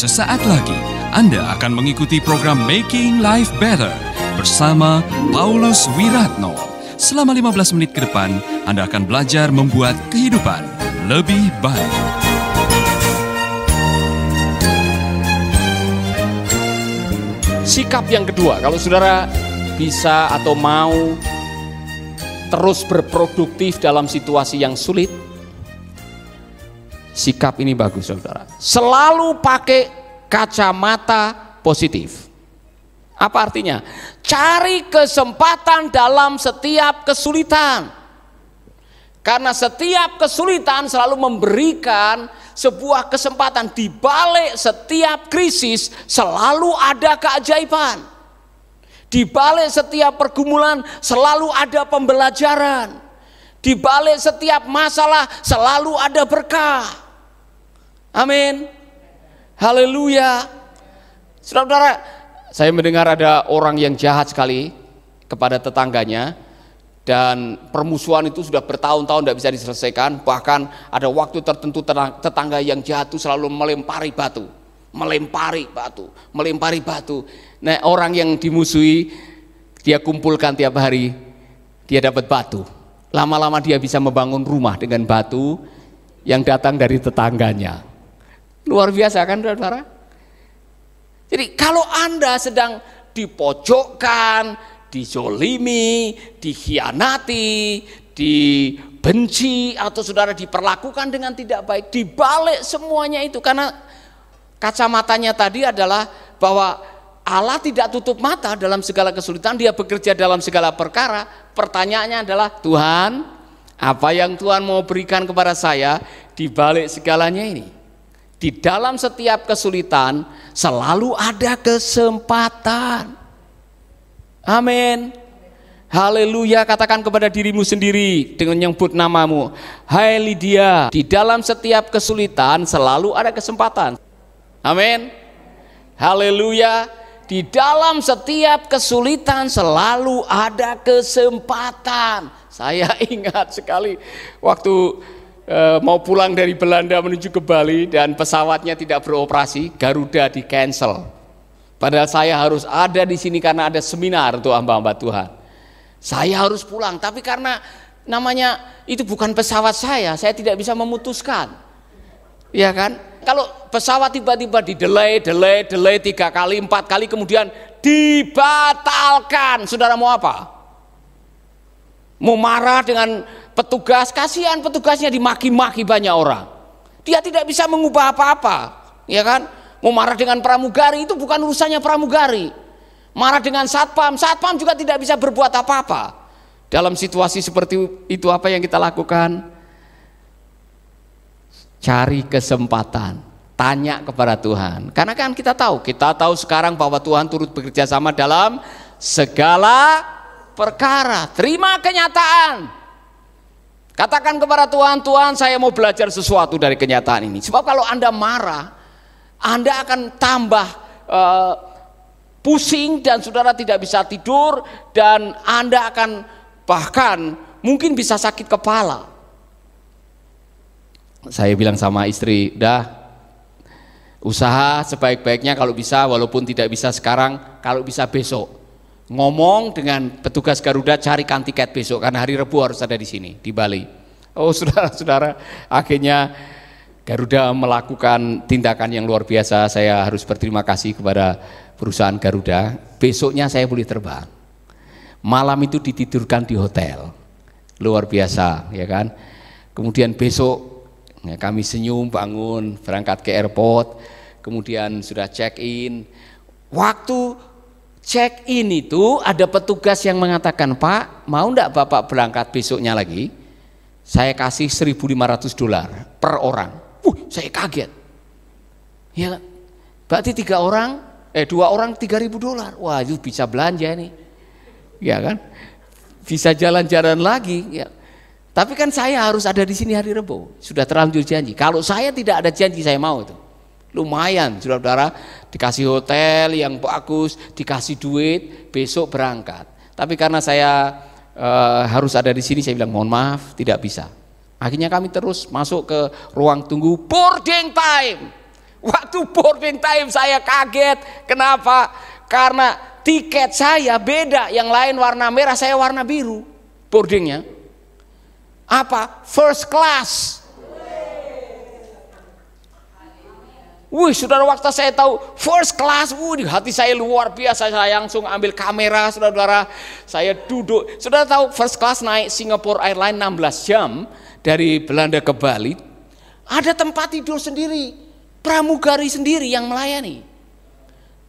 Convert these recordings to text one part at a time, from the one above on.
Sesaat lagi Anda akan mengikuti program Making Life Better bersama Paulus Wiratno. Selama 15 menit ke depan, Anda akan belajar membuat kehidupan lebih baik. Sikap yang kedua, kalau saudara bisa atau mau terus berproduktif dalam situasi yang sulit, Sikap ini bagus saudara. Selalu pakai kacamata positif. Apa artinya? Cari kesempatan dalam setiap kesulitan. Karena setiap kesulitan selalu memberikan sebuah kesempatan di balik setiap krisis selalu ada keajaiban. Di balik setiap pergumulan selalu ada pembelajaran. Di balik setiap masalah selalu ada berkah. Amin. Haleluya. Saudara-saudara, saya mendengar ada orang yang jahat sekali kepada tetangganya dan permusuhan itu sudah bertahun-tahun tidak bisa diselesaikan. Bahkan ada waktu tertentu tetangga yang jahat itu selalu melempari batu, melempari batu, melempari batu. Nah, orang yang dimusuhi dia kumpulkan tiap hari, dia dapat batu. Lama-lama dia bisa membangun rumah dengan batu yang datang dari tetangganya. Luar biasa kan saudara? Jadi kalau Anda sedang dipojokkan, dizolimi, dikhianati, dibenci atau saudara diperlakukan dengan tidak baik, dibalik semuanya itu karena kacamatanya tadi adalah bahwa Allah tidak tutup mata dalam segala kesulitan, dia bekerja dalam segala perkara. Pertanyaannya adalah, Tuhan, apa yang Tuhan mau berikan kepada saya di balik segalanya ini? Di dalam setiap kesulitan selalu ada kesempatan. Amin. Haleluya, katakan kepada dirimu sendiri dengan menyebut namamu. Hai Lydia, di dalam setiap kesulitan selalu ada kesempatan. Amin. Haleluya, di dalam setiap kesulitan selalu ada kesempatan. Saya ingat sekali waktu Eh, mau pulang dari Belanda menuju ke Bali dan pesawatnya tidak beroperasi, Garuda di cancel. Padahal saya harus ada di sini karena ada seminar untuk hamba-hamba Tuhan. Saya harus pulang, tapi karena namanya itu bukan pesawat saya, saya tidak bisa memutuskan. Ya kan? Kalau pesawat tiba-tiba di delay, delay, delay tiga kali, empat kali, kemudian dibatalkan, saudara mau apa? Mau marah dengan petugas, kasihan petugasnya dimaki-maki banyak orang. Dia tidak bisa mengubah apa-apa, ya kan? Mau marah dengan pramugari itu bukan urusannya pramugari. Marah dengan satpam, satpam juga tidak bisa berbuat apa-apa. Dalam situasi seperti itu apa yang kita lakukan? Cari kesempatan, tanya kepada Tuhan. Karena kan kita tahu, kita tahu sekarang bahwa Tuhan turut bekerja sama dalam segala perkara. Terima kenyataan Katakan kepada Tuhan, Tuhan saya mau belajar sesuatu dari kenyataan ini. Sebab kalau Anda marah, Anda akan tambah uh, pusing dan saudara tidak bisa tidur dan Anda akan bahkan mungkin bisa sakit kepala. Saya bilang sama istri, "Dah, usaha sebaik-baiknya kalau bisa walaupun tidak bisa sekarang, kalau bisa besok." ngomong dengan petugas Garuda cari kan tiket besok karena hari Rebu harus ada di sini di Bali. Oh saudara-saudara akhirnya Garuda melakukan tindakan yang luar biasa. Saya harus berterima kasih kepada perusahaan Garuda. Besoknya saya boleh terbang. Malam itu ditidurkan di hotel. Luar biasa, ya kan? Kemudian besok ya, kami senyum bangun berangkat ke airport. Kemudian sudah check in. Waktu check ini itu ada petugas yang mengatakan Pak mau ndak Bapak berangkat besoknya lagi saya kasih 1.500 dolar per orang Wuh, saya kaget ya berarti tiga orang eh dua orang 3.000 dolar wah itu bisa belanja nih ya kan bisa jalan-jalan lagi ya tapi kan saya harus ada di sini hari Rebo sudah terlanjur janji kalau saya tidak ada janji saya mau itu Lumayan, saudara-saudara, dikasih hotel yang bagus, dikasih duit, besok berangkat. Tapi karena saya e, harus ada di sini, saya bilang mohon maaf, tidak bisa. Akhirnya kami terus masuk ke ruang tunggu boarding time. Waktu boarding time saya kaget, kenapa? Karena tiket saya beda, yang lain warna merah, saya warna biru boardingnya. Apa? First class Wih, saudara waktu saya tahu first class, wuh, di hati saya luar biasa. Saya langsung ambil kamera, saudara-saudara. Saya duduk. Saudara tahu first class naik Singapore Airlines 16 jam dari Belanda ke Bali. Ada tempat tidur sendiri, pramugari sendiri yang melayani.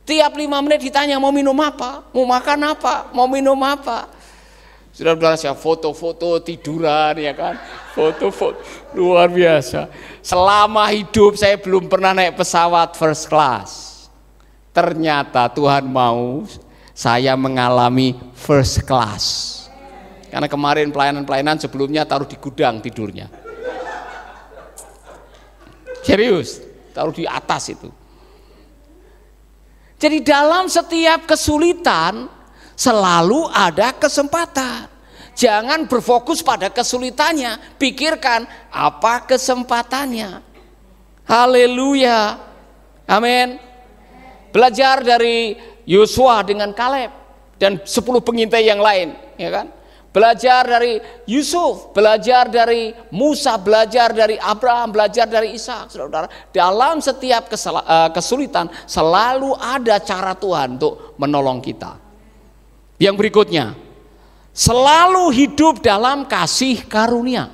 Tiap lima menit ditanya mau minum apa, mau makan apa, mau minum apa sudah berhasil foto-foto tiduran ya kan. Foto-foto luar biasa. Selama hidup saya belum pernah naik pesawat first class. Ternyata Tuhan mau saya mengalami first class. Karena kemarin pelayanan-pelayanan sebelumnya taruh di gudang tidurnya. Serius, taruh di atas itu. Jadi dalam setiap kesulitan, Selalu ada kesempatan. Jangan berfokus pada kesulitannya, pikirkan apa kesempatannya. Haleluya. Amin. Belajar dari Yosua dengan Kaleb dan 10 pengintai yang lain, ya kan? Belajar dari Yusuf, belajar dari Musa, belajar dari Abraham, belajar dari Isa, saudara Dalam setiap eh, kesulitan selalu ada cara Tuhan untuk menolong kita. Yang berikutnya, selalu hidup dalam kasih karunia.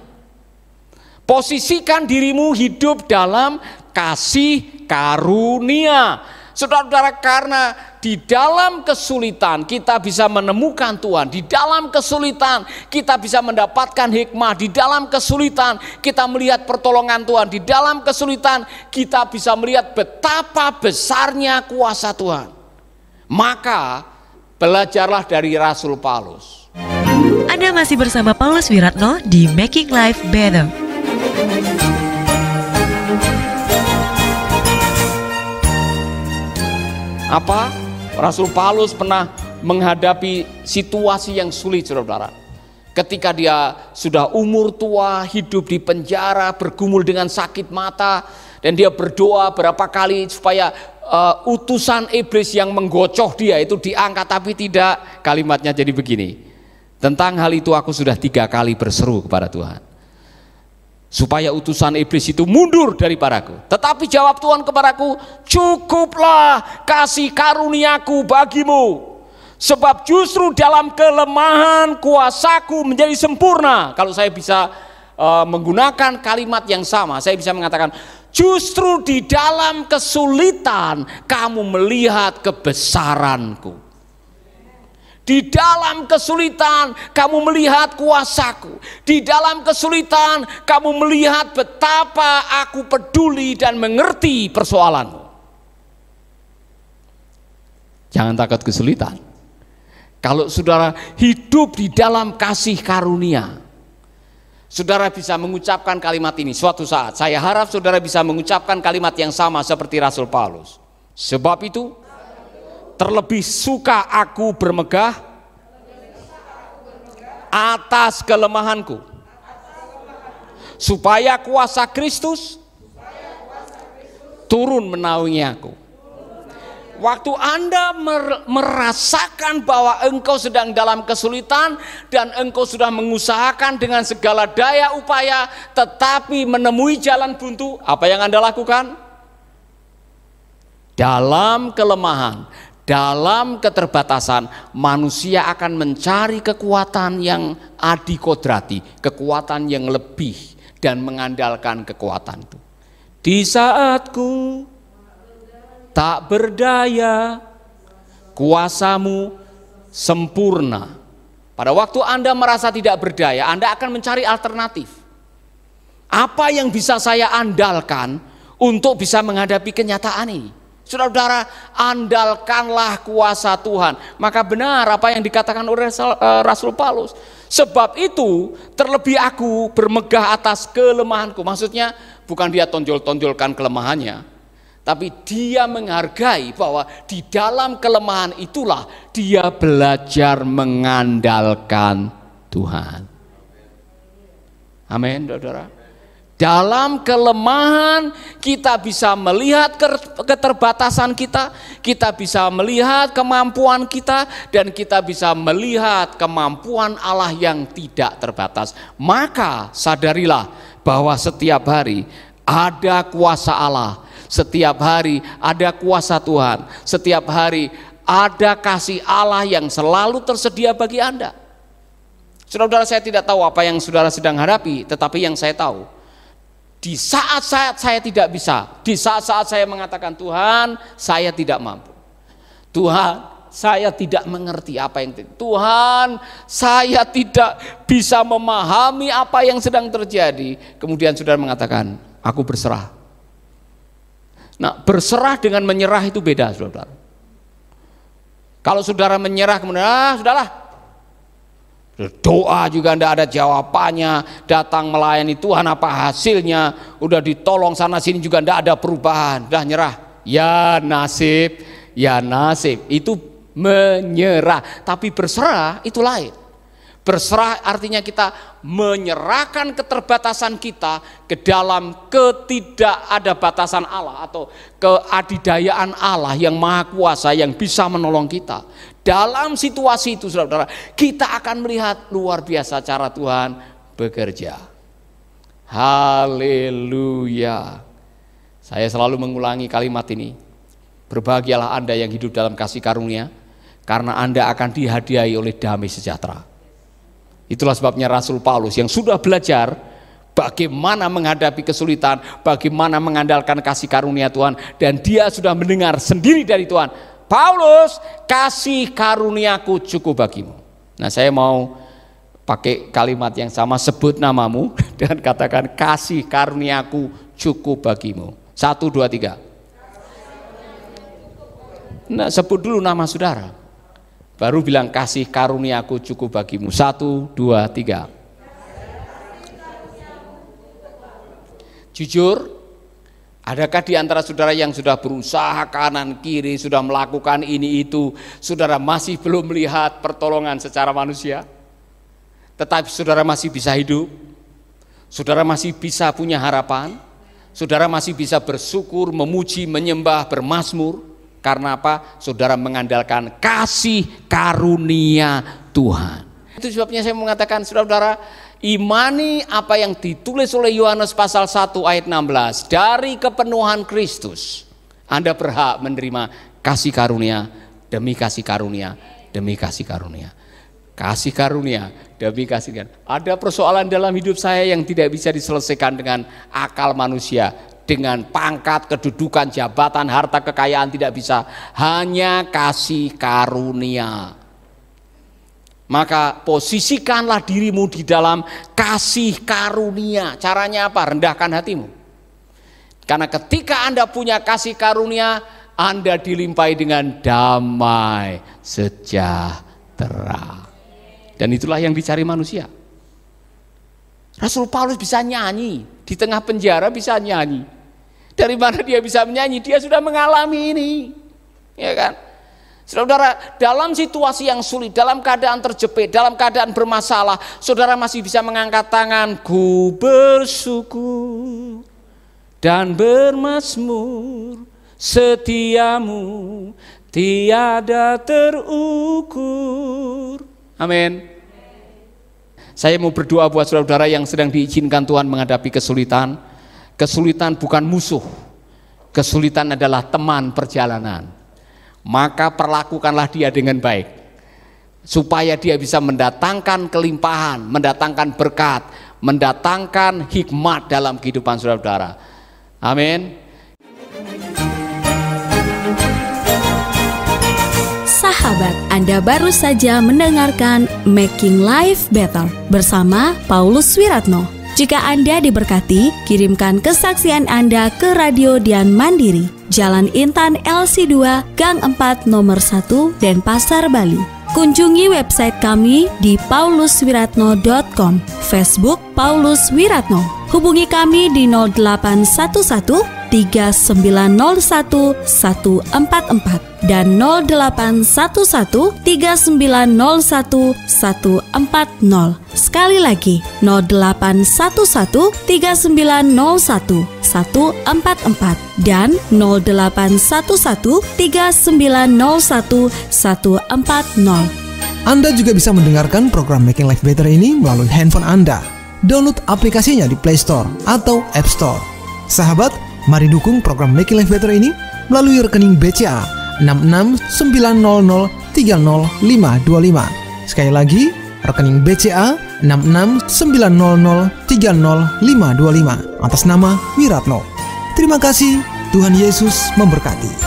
Posisikan dirimu hidup dalam kasih karunia. Saudara-saudara, karena di dalam kesulitan kita bisa menemukan Tuhan, di dalam kesulitan kita bisa mendapatkan hikmah, di dalam kesulitan kita melihat pertolongan Tuhan, di dalam kesulitan kita bisa melihat betapa besarnya kuasa Tuhan. Maka Belajarlah dari Rasul Paulus. Anda masih bersama Paulus Wiratno di Making Life Better. Apa? Rasul Paulus pernah menghadapi situasi yang sulit, saudara-saudara. Ketika dia sudah umur tua, hidup di penjara, bergumul dengan sakit mata, dan dia berdoa berapa kali supaya uh, utusan iblis yang menggocoh dia itu diangkat tapi tidak kalimatnya jadi begini tentang hal itu aku sudah tiga kali berseru kepada Tuhan supaya utusan iblis itu mundur dari daripadaku tetapi jawab Tuhan kepadaku cukuplah kasih karuniaku bagimu sebab justru dalam kelemahan kuasaku menjadi sempurna kalau saya bisa uh, menggunakan kalimat yang sama saya bisa mengatakan Justru di dalam kesulitan kamu melihat kebesaranku. Di dalam kesulitan kamu melihat kuasaku. Di dalam kesulitan kamu melihat betapa aku peduli dan mengerti persoalanmu. Jangan takut kesulitan. Kalau saudara hidup di dalam kasih karunia, Saudara bisa mengucapkan kalimat ini suatu saat. Saya harap saudara bisa mengucapkan kalimat yang sama seperti Rasul Paulus. Sebab itu, terlebih suka aku bermegah atas kelemahanku, supaya kuasa Kristus turun menaungi aku. Waktu Anda merasakan bahwa engkau sedang dalam kesulitan dan engkau sudah mengusahakan dengan segala daya upaya, tetapi menemui jalan buntu, apa yang Anda lakukan? Dalam kelemahan, dalam keterbatasan, manusia akan mencari kekuatan yang adikodrati, kekuatan yang lebih, dan mengandalkan kekuatan itu. Di saatku tak berdaya, kuasamu sempurna. Pada waktu Anda merasa tidak berdaya, Anda akan mencari alternatif. Apa yang bisa saya andalkan untuk bisa menghadapi kenyataan ini? Saudara-saudara, andalkanlah kuasa Tuhan. Maka benar apa yang dikatakan oleh eh, Rasul Paulus. Sebab itu terlebih aku bermegah atas kelemahanku. Maksudnya bukan dia tonjol-tonjolkan kelemahannya tapi dia menghargai bahwa di dalam kelemahan itulah dia belajar mengandalkan Tuhan. Amin, Saudara. Dalam kelemahan kita bisa melihat keterbatasan kita, kita bisa melihat kemampuan kita dan kita bisa melihat kemampuan Allah yang tidak terbatas. Maka sadarilah bahwa setiap hari ada kuasa Allah setiap hari ada kuasa Tuhan. Setiap hari ada kasih Allah yang selalu tersedia bagi Anda. Saudara-saudara saya tidak tahu apa yang saudara sedang hadapi, tetapi yang saya tahu di saat-saat saya tidak bisa, di saat-saat saya mengatakan Tuhan, saya tidak mampu. Tuhan, saya tidak mengerti apa yang terjadi. Tuhan, saya tidak bisa memahami apa yang sedang terjadi. Kemudian saudara mengatakan, aku berserah. Nah, berserah dengan menyerah itu beda, saudara. Kalau saudara menyerah kemudian, ah, sudahlah. Doa juga tidak ada jawabannya, datang melayani Tuhan apa hasilnya, udah ditolong sana sini juga tidak ada perubahan, sudah nyerah. Ya nasib, ya nasib, itu menyerah. Tapi berserah itu lain. Berserah artinya kita menyerahkan keterbatasan kita ke dalam ketidak ada batasan Allah atau keadidayaan Allah yang maha kuasa yang bisa menolong kita. Dalam situasi itu saudara-saudara kita akan melihat luar biasa cara Tuhan bekerja. Haleluya. Saya selalu mengulangi kalimat ini. Berbahagialah Anda yang hidup dalam kasih karunia karena Anda akan dihadiahi oleh damai sejahtera. Itulah sebabnya Rasul Paulus yang sudah belajar bagaimana menghadapi kesulitan, bagaimana mengandalkan kasih karunia Tuhan dan dia sudah mendengar sendiri dari Tuhan, Paulus, kasih karuniaku cukup bagimu. Nah, saya mau pakai kalimat yang sama sebut namamu dan katakan kasih karuniaku cukup bagimu satu dua tiga nah sebut dulu nama saudara Baru bilang kasih karuniaku cukup bagimu. Satu, dua, tiga. Jujur, adakah di antara saudara yang sudah berusaha kanan kiri, sudah melakukan ini itu, saudara masih belum melihat pertolongan secara manusia? Tetapi saudara masih bisa hidup, saudara masih bisa punya harapan, saudara masih bisa bersyukur, memuji, menyembah, bermasmur, karena apa? Saudara mengandalkan kasih karunia Tuhan. Itu sebabnya saya mengatakan saudara-saudara, imani apa yang ditulis oleh Yohanes pasal 1 ayat 16 dari kepenuhan Kristus. Anda berhak menerima kasih karunia demi kasih karunia demi kasih karunia. Kasih karunia demi kasih karunia. Ada persoalan dalam hidup saya yang tidak bisa diselesaikan dengan akal manusia, dengan pangkat, kedudukan, jabatan, harta, kekayaan tidak bisa. Hanya kasih karunia. Maka posisikanlah dirimu di dalam kasih karunia. Caranya apa? Rendahkan hatimu. Karena ketika Anda punya kasih karunia, Anda dilimpahi dengan damai, sejahtera. Dan itulah yang dicari manusia. Rasul Paulus bisa nyanyi, di tengah penjara bisa nyanyi. Dari mana dia bisa menyanyi? Dia sudah mengalami ini. Ya kan? Saudara, dalam situasi yang sulit, dalam keadaan terjepit, dalam keadaan bermasalah, saudara masih bisa mengangkat tangan, ku bersyukur dan bermasmur setiamu tiada terukur. Amin. Saya mau berdoa buat saudara-saudara yang sedang diizinkan Tuhan menghadapi kesulitan. Kesulitan bukan musuh. Kesulitan adalah teman perjalanan. Maka perlakukanlah dia dengan baik. Supaya dia bisa mendatangkan kelimpahan, mendatangkan berkat, mendatangkan hikmat dalam kehidupan saudara-saudara. Amin. Sahabat, Anda baru saja mendengarkan Making Life Better bersama Paulus Wiratno. Jika Anda diberkati, kirimkan kesaksian Anda ke Radio Dian Mandiri, Jalan Intan LC2, Gang 4, Nomor 1, Pasar Bali. Kunjungi website kami di pauluswiratno.com, Facebook Paulus Wiratno. Hubungi kami di 0811 3901 144 dan 0811 3901 140. Sekali lagi 0811 3901 144 dan satu empat nol Anda juga bisa mendengarkan program Making Life Better ini melalui handphone Anda. Download aplikasinya di Play Store atau App Store. Sahabat, Mari dukung program Making Life Better ini melalui rekening BCA 6690030525 Sekali lagi, rekening BCA 6690030525 atas nama Wiratno. Terima kasih, Tuhan Yesus memberkati.